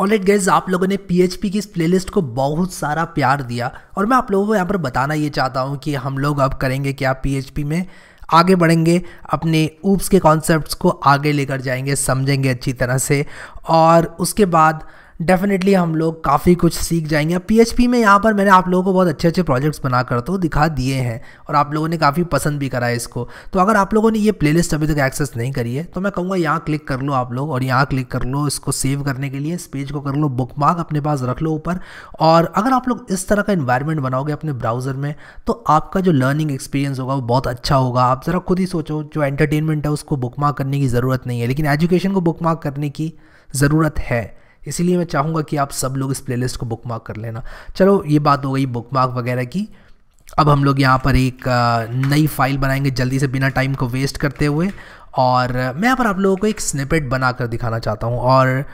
all at gauge आप लोगों ने पी की इस लिस्ट को बहुत सारा प्यार दिया और मैं आप लोगों को यहाँ पर बताना ये चाहता हूँ कि हम लोग अब करेंगे क्या पी में आगे बढ़ेंगे अपने ऊप्स के कॉन्सेप्ट को आगे लेकर जाएंगे समझेंगे अच्छी तरह से और उसके बाद डेफिनेटली हम लोग काफ़ी कुछ सीख जाएंगे पी में यहाँ पर मैंने आप लोगों को बहुत अच्छे अच्छे प्रोजेक्ट्स बना कर तो दिखा दिए हैं और आप लोगों ने काफ़ी पसंद भी करा है इसको तो अगर आप लोगों ने ये प्लेलिस्ट अभी तक एक्सेस नहीं करी है तो मैं कहूँगा यहाँ क्लिक कर लो आप लोग और यहाँ क्लिक कर लो इसको सेव करने के लिए इस पेज को कर लो बुक अपने पास रख लो ऊपर और अगर आप लोग इस तरह का इन्वायरमेंट बनाओगे अपने ब्राउज़र में तो आपका जो लर्निंग एक्सपीरियंस होगा वो बहुत अच्छा होगा आप ज़रा खुद ही सोचो जो एंटरटेनमेंट है उसको बुक करने की ज़रूरत नहीं है लेकिन एजुकेशन को बुक करने की ज़रूरत है इसीलिए मैं चाहूँगा कि आप सब लोग इस प्लेलिस्ट को बुक मार्क कर लेना चलो ये बात हो गई बुक मार्क वगैरह की अब हम लोग यहाँ पर एक नई फाइल बनाएंगे जल्दी से बिना टाइम को वेस्ट करते हुए और मैं यहाँ पर आप लोगों को एक स्निपेट बना कर दिखाना चाहता हूँ और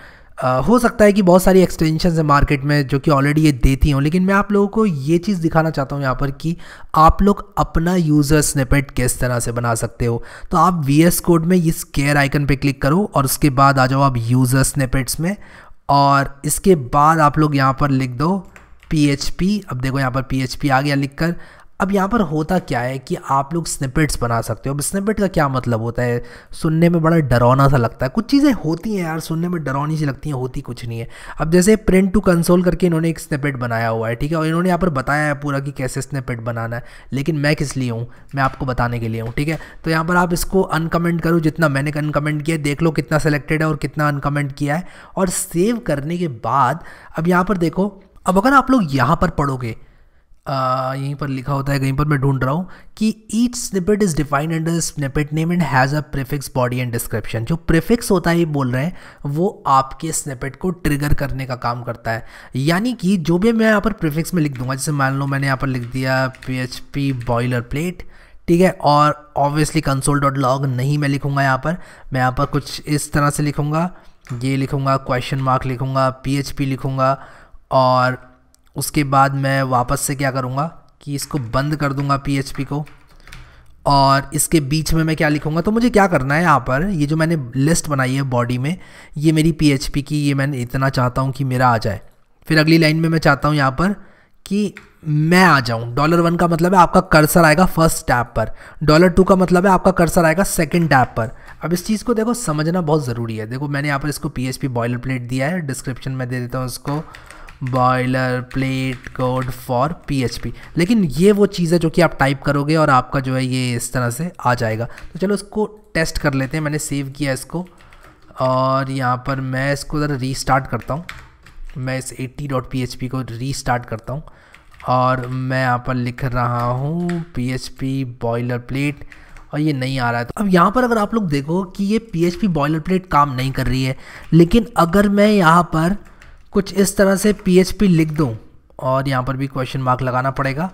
हो सकता है कि बहुत सारी एक्सटेंशन है मार्केट में जो कि ऑलरेडी ये देती हूँ लेकिन मैं आप लोगों को ये चीज़ दिखाना चाहता हूँ यहाँ पर कि आप लोग अपना यूज़र स्निपेट किस तरह से बना सकते हो तो आप वी कोड में इस केयर आइकन पर क्लिक करो और उसके बाद आ जाओ आप यूज़र स्निपेट्स में और इसके बाद आप लोग यहाँ पर लिख दो पी अब देखो यहाँ पर पी आ गया लिख कर अब यहाँ पर होता क्या है कि आप लोग स्निपेट्स बना सकते हो अब स्निपेट का क्या मतलब होता है सुनने में बड़ा डरौना सा लगता है कुछ चीज़ें होती हैं यार सुनने में डरावनी सी लगती हैं होती कुछ नहीं है अब जैसे प्रिंट टू कंसोल करके इन्होंने एक स्निपेट बनाया हुआ है ठीक है और इन्होंने यहाँ पर बताया है पूरा कि कैसे स्निपेट बनाना है लेकिन मैं किस लिए हूँ मैं आपको बताने के लिए हूँ ठीक है तो यहाँ पर आप इसको अनकमेंट करो जितना मैंने अनकमेंट किया देख लो कितना सेलेक्टेड है और कितना अनकमेंट किया है और सेव करने के बाद अब यहाँ पर देखो अब अगर आप लोग यहाँ पर पढ़ोगे यहीं पर लिखा होता है कहीं पर मैं ढूंढ रहा हूँ कि each snippet is defined under snippet name and has a prefix body and description जो प्रीफिक्स होता है ये बोल रहे हैं वो आपके स्निपेट को ट्रिगर करने का काम करता है यानी कि जो भी मैं यहाँ पर प्रीफिक्स में लिख दूंगा जैसे मान लो मैंने यहाँ पर लिख दिया P H P boilerplate ठीक है और ऑब्वियसली कंसोल डॉट लॉग नहीं मैं लिखूँगा यहाँ पर मैं यहाँ पर कुछ इस तरह से लिखूँगा ये लिखूँगा क्वेश्चन मार्क लिखूँगा पी लिखूँगा और उसके बाद मैं वापस से क्या करूँगा कि इसको बंद कर दूँगा पी को और इसके बीच में मैं क्या लिखूँगा तो मुझे क्या करना है यहाँ पर ये जो मैंने लिस्ट बनाई है बॉडी में ये मेरी पी की ये मैंने इतना चाहता हूँ कि मेरा आ जाए फिर अगली लाइन में मैं चाहता हूँ यहाँ पर कि मैं आ जाऊँ डॉलर वन का मतलब है आपका कर्सर आएगा फर्स्ट टैप पर डॉलर टू का मतलब है आपका कर्सर आएगा सेकंड टैप पर अब इस चीज़ को देखो समझना बहुत ज़रूरी है देखो मैंने यहाँ पर इसको पी बॉयलर प्लेट दिया है डिस्क्रिप्शन में दे देता हूँ इसको boilerplate code for P लेकिन ये वो चीज़ है जो कि आप टाइप करोगे और आपका जो है ये इस तरह से आ जाएगा तो चलो इसको टेस्ट कर लेते हैं मैंने सेव किया इसको और यहाँ पर मैं इसको ज़रा रीस्टार्ट करता हूँ मैं इस एट्टी डॉट पी एच पी को रीस्टार्ट करता हूँ और मैं यहाँ पर लिख रहा हूँ P H P boilerplate और ये नहीं आ रहा है तो अब यहाँ पर अगर आप लोग देखो कि ये P H P boilerplate काम नहीं कर रही है लेकिन अगर मैं यहाँ पर कुछ इस तरह से पी लिख दूँ और यहाँ पर भी क्वेश्चन मार्क लगाना पड़ेगा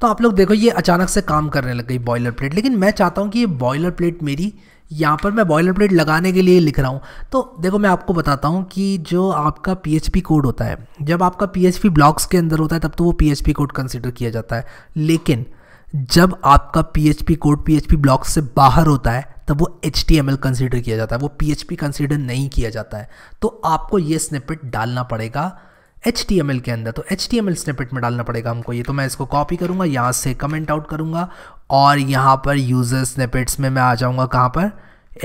तो आप लोग देखो ये अचानक से काम करने लग गई बॉयलर प्लेट लेकिन मैं चाहता हूँ कि ये बॉयलर प्लेट मेरी यहाँ पर मैं बॉयलर प्लेट लगाने के लिए लिख रहा हूँ तो देखो मैं आपको बताता हूँ कि जो आपका पी कोड होता है जब आपका पी ब्लॉक्स के अंदर होता है तब तो वो पी कोड कंसिडर किया जाता है लेकिन जब आपका पी कोड पी ब्लॉक से बाहर होता है तब वो एच कंसीडर किया जाता है वो पी कंसीडर नहीं किया जाता है तो आपको ये स्निपेट डालना पड़ेगा एच के अंदर तो एच स्निपेट में डालना पड़ेगा हमको ये तो मैं इसको कॉपी करूँगा यहाँ से कमेंट आउट करूँगा और यहाँ पर यूज़र स्निपेट्स में मैं आ जाऊँगा कहाँ पर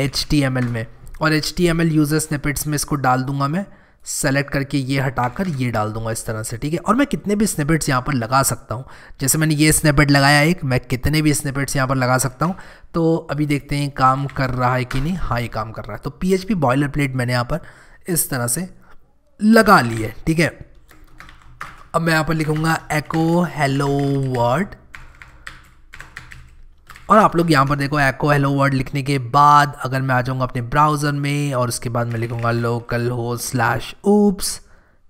एच में और H T M L user snippets में इसको डाल दूंगा मैं सेलेक्ट करके ये हटाकर ये डाल दूंगा इस तरह से ठीक है और मैं कितने भी स्निपेट्स यहाँ पर लगा सकता हूँ जैसे मैंने ये स्निपेट लगाया एक मैं कितने भी स्निपेट्स यहाँ पर लगा सकता हूँ तो अभी देखते हैं काम कर रहा है कि नहीं हाँ ये काम कर रहा है तो पी बॉयलर प्लेट मैंने यहाँ पर इस तरह से लगा ली है ठीक है अब मैं यहाँ पर लिखूँगा एको हेलो वर्ड और आप लोग यहाँ पर देखो एको हेलो वर्ड लिखने के बाद अगर मैं आ जाऊँगा अपने ब्राउज़र में और उसके बाद मैं लिखूँगा लोकल हो स्लैश ऊप्स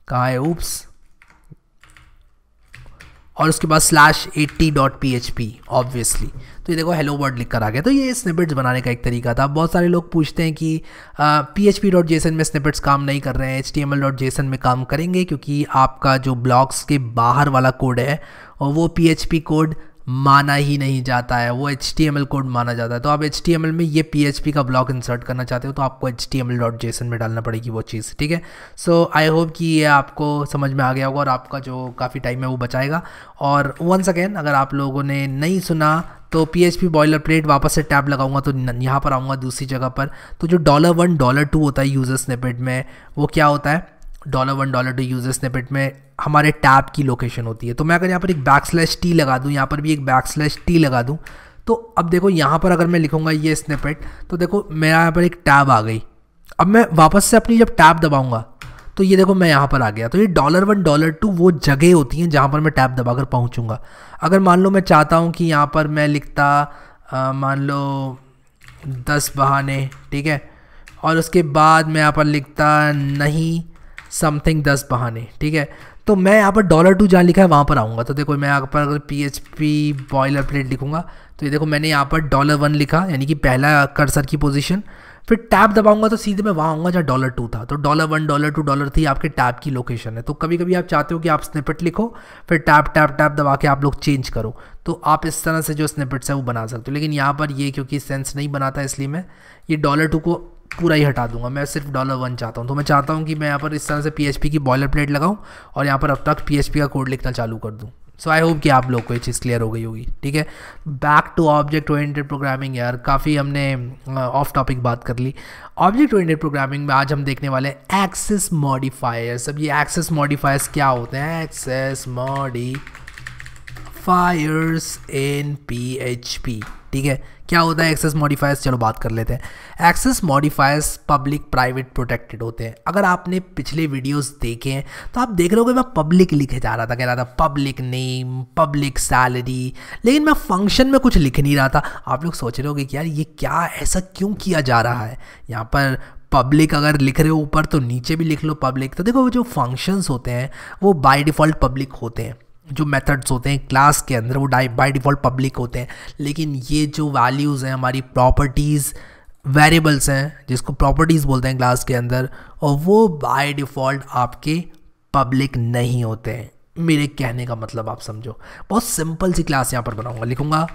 कहाँ है ऊप्स और उसके बाद स्लैश एट्टी dot P H P obviously तो ये देखो हेलो वर्ड लिख कर आ गया तो ये स्निपेट्स बनाने का एक तरीका था बहुत सारे लोग पूछते हैं कि P H P dot JSON में स्निपेट्स काम नहीं कर रहे हैं H T M L dot JSON में काम करेंगे क्योंकि आपका जो ब्लॉक्स के बाहर वाला कोड है और वो पी एच पी कोड माना ही नहीं जाता है वो एच कोड माना जाता है तो आप एच में ये पी का ब्लॉक इंसर्ट करना चाहते हो तो आपको एच में डालना पड़ेगी वो चीज़ ठीक है सो आई होप कि ये आपको समझ में आ गया होगा और आपका जो काफ़ी टाइम है वो बचाएगा और वंस अगेन अगर आप लोगों ने नहीं सुना तो P H P boilerplate वापस से टैब लगाऊंगा तो यहाँ पर आऊँगा दूसरी जगह पर तो जो डॉलर वन डॉलर टू होता है यूज़र स्नेपेट में वो क्या होता है dollar one dollar two user snippet में हमारे टैब की लोकेशन होती है तो मैं अगर यहाँ पर एक बैक स्लैश टी लगा दूँ यहाँ पर भी एक बैक स्लैश टी लगा दूँ तो अब देखो यहाँ पर अगर मैं लिखूँगा ये स्नेपेट तो देखो मेरा यहाँ पर एक टैब आ गई अब मैं वापस से अपनी जब टैब दबाऊँगा तो ये देखो मैं यहाँ पर आ गया तो ये डॉलर वन डॉलर टू वो जगह होती हैं जहाँ पर मैं टैब दबा कर पहुँचूँगा अगर मान लो मैं चाहता हूँ कि यहाँ पर मैं लिखता मान लो दस बहाने ठीक है और उसके बाद मैं यहाँ पर लिखता नहीं समथिंग दस बहाने ठीक है तो मैं यहाँ पर डॉलर टू जहाँ लिखा है वहाँ पर आऊँगा तो देखो मैं यहाँ पर अगर P H P boilerplate लिखूँगा तो ये देखो मैंने यहाँ पर डॉलर वन लिखा यानी कि पहला कर्सर की पोजीशन फिर टैब दबाऊंगा तो सीधे मैं वहाँ आऊँगा जहाँ डॉलर टू था तो dollar one dollar two dollar थी आपके टैब की लोकेशन है तो कभी कभी आप चाहते हो कि आप स्निपेट लिखो फिर टैब टैब टैब दबा के आप लोग चेंज करो तो आप इस तरह से जो स्निपेट्स है वो बना सकते हो लेकिन यहाँ पर ये क्योंकि सेंस नहीं बनाता इसलिए मैं ये डॉलर टू को पूरा ही हटा दूंगा मैं सिर्फ डॉलर वन चाहता हूँ तो मैं चाहता हूँ कि मैं यहाँ पर इस तरह से पी की बॉयलर प्लेट लगाऊँ और यहाँ पर अब तक पी का कोड लिखना चालू कर दूँ सो आई होप कि आप लोग को ये चीज़ क्लियर हो गई होगी ठीक है back to object oriented programming यार काफ़ी हमने ऑफ टॉपिक बात कर ली ऑब्जेक्ट ओरिएंटेड प्रोग्रामिंग में आज हम देखने वाले हैं एक्सेस मॉडिफायर्स अब ये एक्सेस मॉडिफायर्स क्या होते हैं एक्सेस मॉडी पी इन पी ठीक है क्या होता है एक्सेस मॉडिफायर्स चलो बात कर लेते हैं access modifiers public private protected होते हैं अगर आपने पिछले वीडियोस देखे हैं तो आप देख रहे हो मैं पब्लिक लिखे जा रहा था कह रहा था पब्लिक नेम पब्लिक सैलरी लेकिन मैं फंक्शन में कुछ लिख नहीं रहा था आप लोग सोच रहे हो कि यार ये क्या ऐसा क्यों किया जा रहा है यहाँ पर पब्लिक अगर लिख रहे हो ऊपर तो नीचे भी लिख लो पब्लिक तो देखो वो जो फंक्शंस होते हैं वो बाय डिफ़ॉल्ट पब्लिक होते हैं जो मेथड्स होते हैं क्लास के अंदर वो डाई बाई डिफ़ॉल्ट पब्लिक होते हैं लेकिन ये जो वैल्यूज़ हैं हमारी प्रॉपर्टीज़ वेरिएबल्स हैं जिसको प्रॉपर्टीज़ बोलते हैं क्लास के अंदर और वो बाय डिफ़ॉल्ट आपके पब्लिक नहीं होते हैं मेरे कहने का मतलब आप समझो बहुत सिंपल सी क्लास यहाँ पर बनाऊँगा लिखूँगा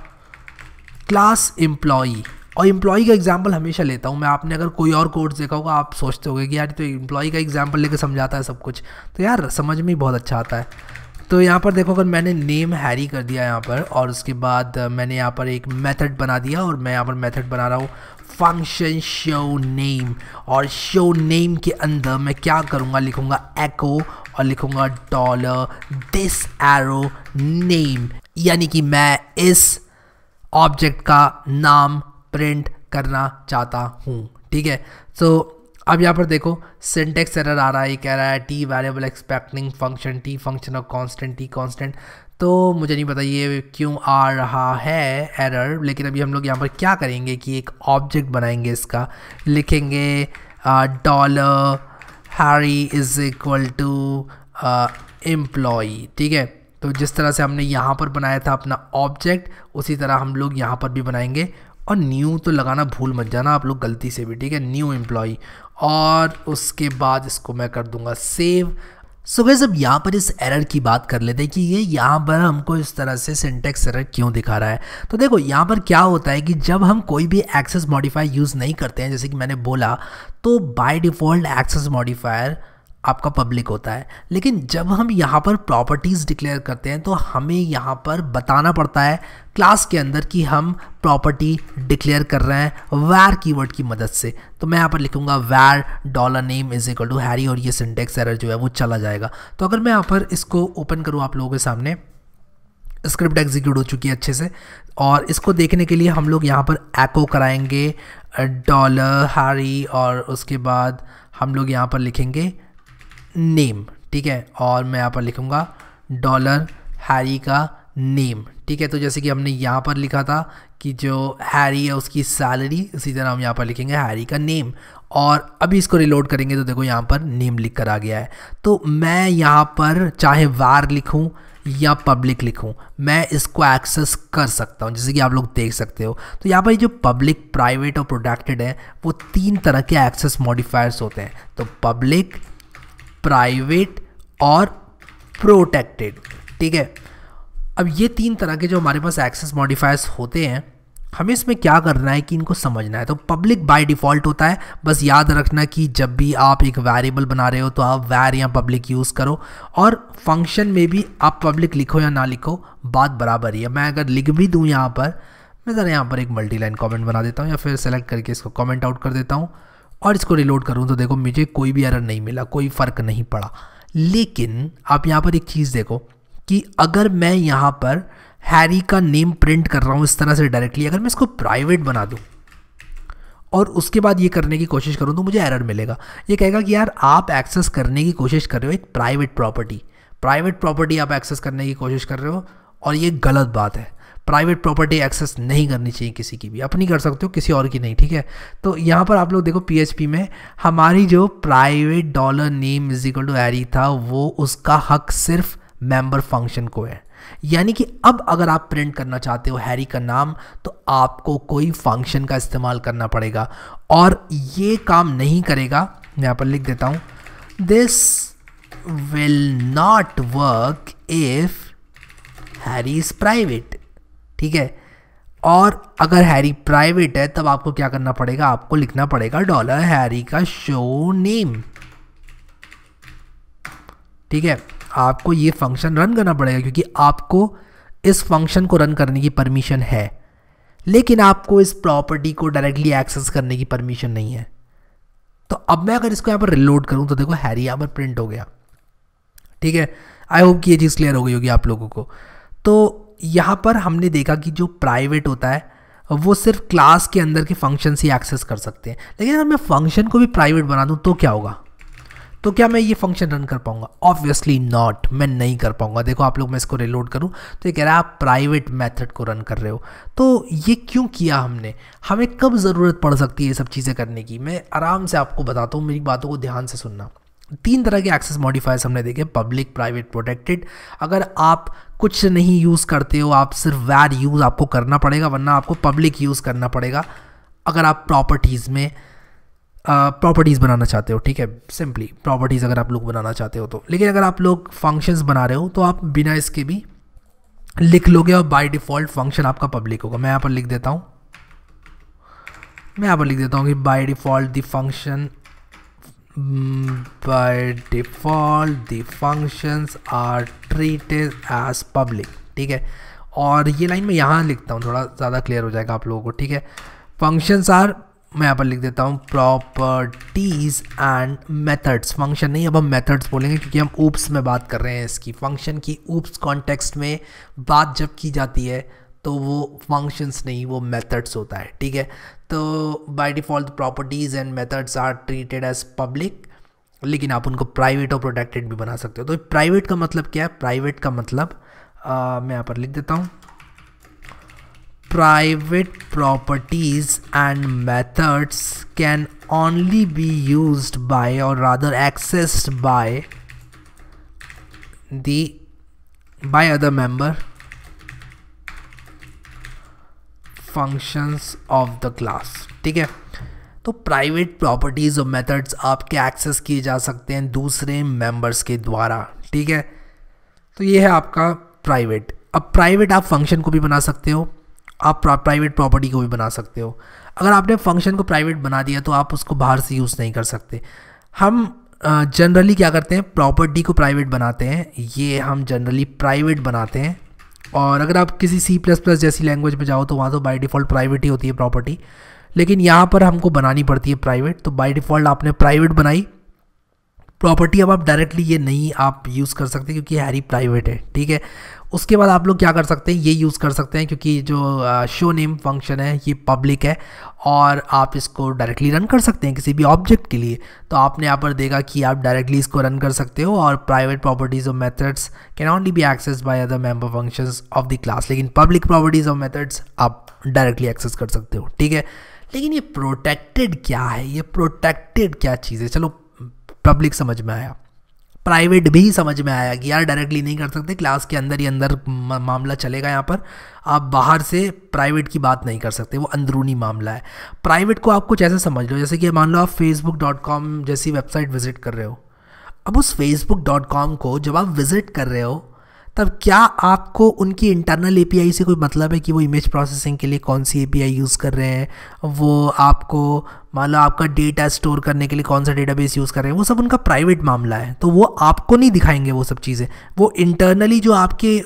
क्लास एम्प्लॉई और एम्प्लॉई का एग्जाम्पल हमेशा लेता हूँ मैं आपने अगर कोई और कोर्स देखा होगा आप सोचते होगे कि यार तो एम्प्लॉई का एग्जाम्पल लेकर समझाता है सब कुछ तो यार समझ में बहुत अच्छा आता है तो यहाँ पर देखो अगर मैंने नेम हैरी कर दिया यहाँ पर और उसके बाद मैंने यहाँ पर एक मेथड बना दिया और मैं यहाँ पर मेथड बना रहा हूँ फंक्शन शो नेम और शो नेम के अंदर मैं क्या करूँगा लिखूँगा एको और लिखूँगा डॉलर दिस एरो नेम यानी कि मैं इस ऑब्जेक्ट का नाम प्रिंट करना चाहता हूँ ठीक है तो अब यहाँ पर देखो सिंटेक्स एरर आ रहा है ये कह रहा है T variable expecting function T function of constant T constant तो मुझे नहीं पता ये क्यों आ रहा है एरर लेकिन अभी हम लोग यहाँ पर क्या करेंगे कि एक ऑब्जेक्ट बनाएंगे इसका लिखेंगे dollar Harry is equal to employee ठीक है तो जिस तरह से हमने यहाँ पर बनाया था अपना ऑब्जेक्ट उसी तरह हम लोग यहाँ पर भी बनाएंगे और न्यू तो लगाना भूल मत जाना आप लोग गलती से भी ठीक है न्यू एम्प्लॉय और उसके बाद इसको मैं कर दूंगा सेव सो गैस अब यहाँ पर इस एरर की बात कर लेते हैं कि ये यहाँ पर हमको इस तरह से सिंटेक्स एरर क्यों दिखा रहा है तो देखो यहाँ पर क्या होता है कि जब हम कोई भी एक्सेस मॉडिफायर यूज़ नहीं करते हैं जैसे कि मैंने बोला तो बाय डिफ़ॉल्ट एक्सेस मॉडिफायर आपका पब्लिक होता है लेकिन जब हम यहाँ पर प्रॉपर्टीज़ डिक्लेयर करते हैं तो हमें यहाँ पर बताना पड़ता है क्लास के अंदर कि हम प्रॉपर्टी डिक्लेयर कर रहे हैं वैर कीवर्ड की मदद से तो मैं यहाँ पर लिखूँगा var dollar name is equal to Harry और ये सिंटेक्स एरर जो है वो चला जाएगा तो अगर मैं यहाँ पर इसको ओपन करूँ आप लोगों के सामने स्क्रिप्ट एग्जीक्यूट हो चुकी है अच्छे से और इसको देखने के लिए हम लोग यहाँ पर एको कराएंगे डॉलर हारी और उसके बाद हम लोग यहाँ पर लिखेंगे नेम ठीक है और मैं यहाँ पर लिखूँगा डॉलर हैरी का नेम ठीक है तो जैसे कि हमने यहाँ पर लिखा था कि जो हैरी है उसकी सैलरी उसी तरह हम यहाँ पर लिखेंगे हैरी का नेम और अभी इसको रिलोड करेंगे तो देखो यहाँ पर नेम लिख कर आ गया है तो मैं यहाँ पर चाहे वार लिखूँ या पब्लिक लिखूँ मैं इसको एक्सेस कर सकता हूँ जैसे कि आप लोग देख सकते हो तो यहाँ पर जो पब्लिक प्राइवेट और प्रोटेक्टेड है वो तीन तरह के एक्सेस मॉडिफायर्स होते हैं तो पब्लिक प्राइवेट और प्रोटेक्टेड ठीक है अब ये तीन तरह के जो हमारे पास एक्सेस मॉडिफायर्स होते हैं हमें इसमें क्या करना है कि इनको समझना है तो पब्लिक बाय डिफ़ॉल्ट होता है बस याद रखना कि जब भी आप एक वेरिएबल बना रहे हो तो आप वैर या पब्लिक यूज़ करो और फंक्शन में भी आप पब्लिक लिखो या ना लिखो बात बराबर ही है मैं अगर लिख भी दूँ यहाँ पर मैं ज़रा यहाँ पर एक मल्टी लाइन कॉमेंट बना देता हूँ या फिर सेलेक्ट करके इसको कॉमेंट आउट कर देता हूँ और इसको रिलोड करूँ तो देखो मुझे कोई भी एरर नहीं मिला कोई फ़र्क नहीं पड़ा लेकिन आप यहाँ पर एक चीज़ देखो कि अगर मैं यहाँ पर हैरी का नेम प्रिंट कर रहा हूँ इस तरह से डायरेक्टली अगर मैं इसको प्राइवेट बना दूँ और उसके बाद ये करने की कोशिश करूँ तो मुझे एरर मिलेगा ये कहेगा कि यार आप एक्सेस करने की कोशिश कर रहे हो एक प्राइवेट प्रॉपर्टी प्राइवेट प्रॉपर्टी आप एक्सेस करने की कोशिश कर रहे हो और ये गलत बात है प्राइवेट प्रॉपर्टी एक्सेस नहीं करनी चाहिए किसी की भी अपनी कर सकते हो किसी और की नहीं ठीक है तो यहाँ पर आप लोग देखो पी में हमारी जो private dollar name is equal to Harry था वो उसका हक सिर्फ मेंबर फंक्शन को है यानी कि अब अगर आप प्रिंट करना चाहते हो हैरी का नाम तो आपको कोई फंक्शन का इस्तेमाल करना पड़ेगा और ये काम नहीं करेगा मैं यहाँ पर लिख देता हूँ this will not work if Harry is private ठीक है और अगर हैरी प्राइवेट है तब आपको क्या करना पड़ेगा आपको लिखना पड़ेगा डॉलर हैरी का शो नेम ठीक है आपको ये फंक्शन रन करना पड़ेगा क्योंकि आपको इस फंक्शन को रन करने की परमिशन है लेकिन आपको इस प्रॉपर्टी को डायरेक्टली एक्सेस करने की परमिशन नहीं है तो अब मैं अगर इसको यहाँ पर रिलोड करूँ तो देखो हैरी यहाँ पर प्रिंट हो गया ठीक है आई होप कि ये चीज़ क्लियर हो गई होगी आप लोगों को तो यहाँ पर हमने देखा कि जो प्राइवेट होता है वो सिर्फ क्लास के अंदर के फंक्शन से एक्सेस कर सकते हैं लेकिन अगर मैं फंक्शन को भी प्राइवेट बना दूँ तो क्या होगा तो क्या मैं ये फंक्शन रन कर पाऊंगा ऑब्वियसली नॉट मैं नहीं कर पाऊंगा देखो आप लोग मैं इसको रिलोड करूं तो ये कह रहा है आप प्राइवेट मेथड को रन कर रहे हो तो ये क्यों किया हमने हमें कब ज़रूरत पड़ सकती है ये सब चीज़ें करने की मैं आराम से आपको बताता हूँ मेरी बातों को ध्यान से सुनना तीन तरह के एक्सेस मॉडिफायर्स हमने देखे पब्लिक प्राइवेट प्रोटेक्टेड अगर आप कुछ नहीं यूज़ करते हो आप सिर्फ वैर यूज़ आपको करना पड़ेगा वरना आपको पब्लिक यूज़ करना पड़ेगा अगर आप प्रॉपर्टीज़ में प्रॉपर्टीज़ बनाना चाहते हो ठीक है सिंपली प्रॉपर्टीज़ अगर आप लोग बनाना चाहते हो तो लेकिन अगर आप लोग फंक्शंस बना रहे हो तो आप बिना इसके भी लिख लोगे और बाय डिफ़ॉल्ट फंक्शन आपका पब्लिक होगा मैं यहाँ पर लिख देता हूँ मैं यहाँ पर लिख देता हूँ कि by default the function Mm, by default the functions are treated as public ठीक है और ये लाइन मैं यहाँ लिखता हूँ थोड़ा ज़्यादा क्लियर हो जाएगा आप लोगों को ठीक है फंक्शंस आर मैं यहाँ पर लिख देता हूँ प्रॉपर्टीज़ एंड मेथड्स फंक्शन नहीं अब हम मेथड्स बोलेंगे क्योंकि हम ऊप्स में बात कर रहे हैं इसकी फंक्शन की ऊप्स कॉन्टेक्स्ट में बात जब की जाती है तो वो फंक्शंस नहीं वो मेथड्स होता है ठीक है तो by default properties and methods are treated as public लेकिन आप उनको प्राइवेट और प्रोटेक्टेड भी बना सकते हो तो प्राइवेट का मतलब क्या है प्राइवेट का मतलब आ, मैं यहाँ पर लिख देता हूँ private properties and methods can only be use by और rather accessed by the by other member functions of the class ठीक है तो प्राइवेट प्रॉपर्टीज़ और मेथड्स आपके एक्सेस किए जा सकते हैं दूसरे मेंबर्स के द्वारा ठीक है तो ये है आपका प्राइवेट अब प्राइवेट आप फंक्शन को भी बना सकते हो आप प्राइवेट प्रॉपर्टी को भी बना सकते हो अगर आपने फंक्शन को प्राइवेट बना दिया तो आप उसको बाहर से यूज़ नहीं कर सकते हम जनरली क्या करते हैं प्रॉपर्टी को प्राइवेट बनाते हैं ये हम जनरली प्राइवेट बनाते हैं और अगर आप किसी सी प्लस प्लस जैसी लैंग्वेज में जाओ तो वहाँ तो बाय डिफ़ॉल्ट प्राइवेट ही होती है प्रॉपर्टी लेकिन यहाँ पर हमको बनानी पड़ती है प्राइवेट तो बाय डिफ़ॉल्ट आपने प्राइवेट बनाई प्रॉपर्टी अब आप डायरेक्टली ये नहीं आप यूज़ कर सकते क्योंकि हैरी प्राइवेट है ठीक है उसके बाद आप लोग क्या कर सकते हैं ये यूज़ कर सकते हैं क्योंकि जो शो नेम फंक्शन है ये पब्लिक है और आप इसको डायरेक्टली रन कर सकते हैं किसी भी ऑब्जेक्ट के लिए तो आपने यहाँ पर देखा कि आप डायरेक्टली इसको रन कर सकते हो और private properties of methods can only be access by other member functions of the class लेकिन पब्लिक प्रॉपर्टीज़ ऑफ मेथड्स आप डायरेक्टली एक्सेस कर सकते हो ठीक है लेकिन ये प्रोटेक्टेड क्या है ये प्रोटेक्टेड क्या चीज़ है चलो पब्लिक समझ में आया प्राइवेट भी समझ में आया कि यार डायरेक्टली नहीं कर सकते क्लास के अंदर ही अंदर मामला चलेगा यहाँ पर आप बाहर से प्राइवेट की बात नहीं कर सकते वो अंदरूनी मामला है प्राइवेट को आप कुछ ऐसे समझ लो जैसे कि मान लो आप फेसबुक डॉट कॉम जैसी वेबसाइट विज़िट कर रहे हो अब उस फेसबुक डॉट कॉम को जब आप विज़िट कर रहे हो तब क्या आपको उनकी इंटरनल ए से कोई मतलब है कि वो इमेज प्रोसेसिंग के लिए कौन सी ए यूज़ कर रहे हैं वो आपको मान लो आपका डेटा स्टोर करने के लिए कौन सा डेटा यूज़ कर रहे हैं वो सब उनका प्राइवेट मामला है तो वो आपको नहीं दिखाएंगे वो सब चीज़ें वो इंटरनली जो आपके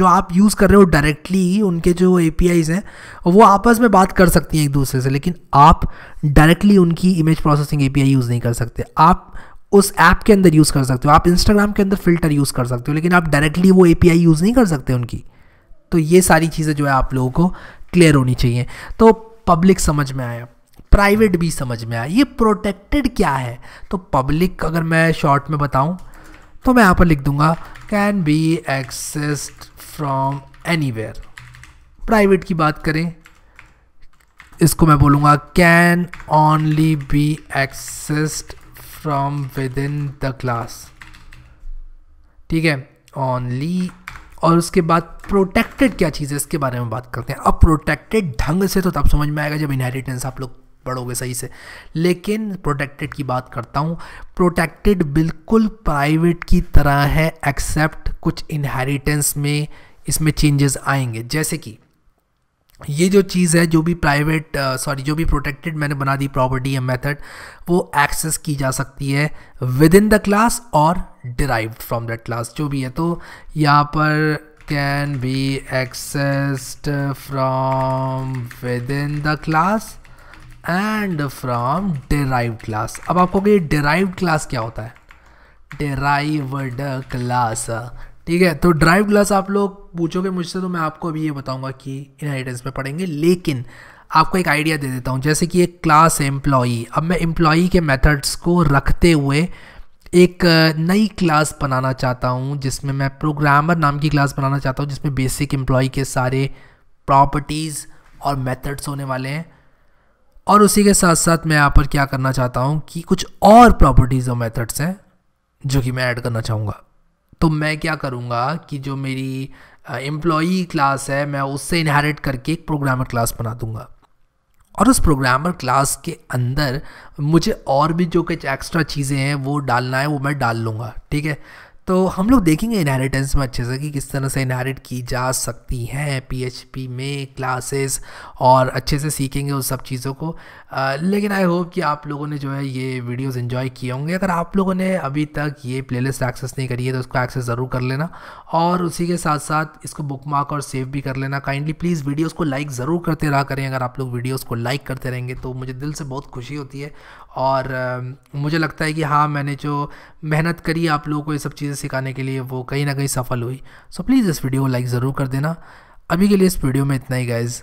जो आप यूज़ कर रहे हो डायरेक्टली उनके जो ए हैं वो आपस में बात कर सकती हैं एक दूसरे से लेकिन आप डायरेक्टली उनकी इमेज प्रोसेसिंग ए यूज़ नहीं कर सकते आप उस ऐप के अंदर यूज़ कर सकते हो आप इंस्टाग्राम के अंदर फिल्टर यूज़ कर सकते हो लेकिन आप डायरेक्टली वो ए यूज़ नहीं कर सकते उनकी तो ये सारी चीज़ें जो है आप लोगों को क्लियर होनी चाहिए तो पब्लिक समझ में आया प्राइवेट भी समझ में आया ये प्रोटेक्टेड क्या है तो पब्लिक अगर मैं शॉर्ट में बताऊँ तो मैं यहाँ पर लिख दूँगा can be accessed from any private की बात करें इसको मैं बोलूँगा can only be accessed within the class ठीक है ओनली और उसके बाद प्रोटेक्टेड क्या चीज़ है इसके बारे में बात करते हैं अब प्रोटेक्टेड ढंग से तो तब समझ में आएगा जब इनहेरिटेंस आप लोग पढ़ोगे सही से लेकिन प्रोटेक्टेड की बात करता हूँ प्रोटेक्टेड बिल्कुल प्राइवेट की तरह है एक्सेप्ट कुछ इनहेरिटेंस में इसमें चेंजेस आएंगे जैसे कि ये जो चीज़ है जो भी प्राइवेट सॉरी जो भी प्रोटेक्टेड मैंने बना दी प्रॉपर्टी या मेथड वो एक्सेस की जा सकती है विद इन द क्लास और डिराइव फ्रॉम दैट क्लास जो भी है तो यहाँ पर can be accessed from within the class and from derive class अब आपको ये डिराइव क्लास क्या होता है डिराइव क्लास ठीक है तो ड्राइव ग्लास आप लोग पूछोगे मुझसे तो मैं आपको अभी ये बताऊंगा कि इनहेरिटेंस में पढ़ेंगे लेकिन आपको एक आइडिया दे देता हूँ जैसे कि एक क्लास है एम्प्लॉई अब मैं एम्प्लॉई के मेथड्स को रखते हुए एक नई क्लास बनाना चाहता हूँ जिसमें मैं प्रोग्रामर नाम की क्लास बनाना चाहता हूँ जिसमें बेसिक एम्प्लॉई के सारे प्रॉपर्टीज़ और मेथड्स होने वाले हैं और उसी के साथ साथ मैं यहाँ पर क्या करना चाहता हूँ कि कुछ और प्रॉपर्टीज़ और मेथड्स हैं जो कि मैं ऐड करना चाहूँगा तो मैं क्या करूँगा कि जो मेरी एम्प्लॉई क्लास है मैं उससे इनहेरिट करके एक प्रोग्रामर क्लास बना दूँगा और उस प्रोग्रामर क्लास के अंदर मुझे और भी जो कुछ एक्स्ट्रा चीज़ें हैं वो डालना है वो मैं डाल लूँगा ठीक है तो हम लोग देखेंगे इनहेरिटेंस में अच्छे से कि किस तरह से इनहेरिट की जा सकती हैं पी में क्लासेस और अच्छे से सीखेंगे उस सब चीज़ों को आ, लेकिन आई होप कि आप लोगों ने जो है ये वीडियोस एंजॉय किए होंगे अगर आप लोगों ने अभी तक ये प्लेलिस्ट एक्सेस नहीं करी है तो उसको एक्सेस ज़रूर कर लेना और उसी के साथ साथ इसको बुक मार्क और सेव भी कर लेना काइंडली प्लीज़ वीडियोज़ को लाइक ज़रूर करते रहा करें अगर आप लोग वीडियोज़ को लाइक करते रहेंगे तो मुझे दिल से बहुत खुशी होती है और आ, मुझे लगता है कि हाँ मैंने जो मेहनत करी आप लोगों को ये सब चीज़ें सिखाने के लिए वो कहीं ना कहीं सफल हुई सो प्लीज़ इस वीडियो को लाइक ज़रूर कर देना अभी के लिए इस वीडियो में इतना ही गाइज़